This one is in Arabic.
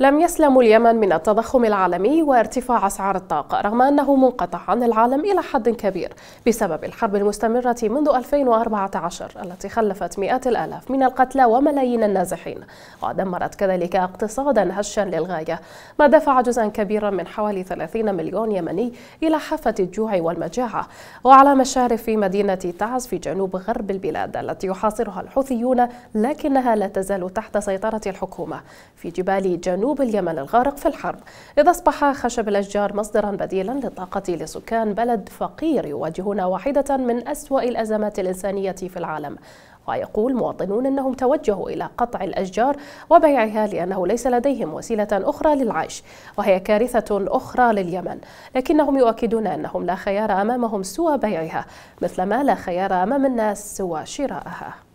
لم يسلم اليمن من التضخم العالمي وارتفاع أسعار الطاقة رغم أنه منقطع عن العالم إلى حد كبير بسبب الحرب المستمرة منذ 2014 التي خلفت مئات الآلاف من القتلى وملايين النازحين ودمرت كذلك اقتصادا هشا للغاية ما دفع جزءا كبيرا من حوالي 30 مليون يمني إلى حافة الجوع والمجاعة وعلى مشارف في مدينة تعز في جنوب غرب البلاد التي يحاصرها الحوثيون لكنها لا تزال تحت سيطرة الحكومة في جبال جنوب جنوب اليمن الغارق في الحرب إذ أصبح خشب الأشجار مصدرا بديلا للطاقة لسكان بلد فقير يواجهون واحدة من أسوأ الأزمات الإنسانية في العالم ويقول مواطنون أنهم توجهوا إلى قطع الأشجار وبيعها لأنه ليس لديهم وسيلة أخرى للعيش وهي كارثة أخرى لليمن لكنهم يؤكدون أنهم لا خيار أمامهم سوى بيعها مثلما لا خيار أمام الناس سوى شرائها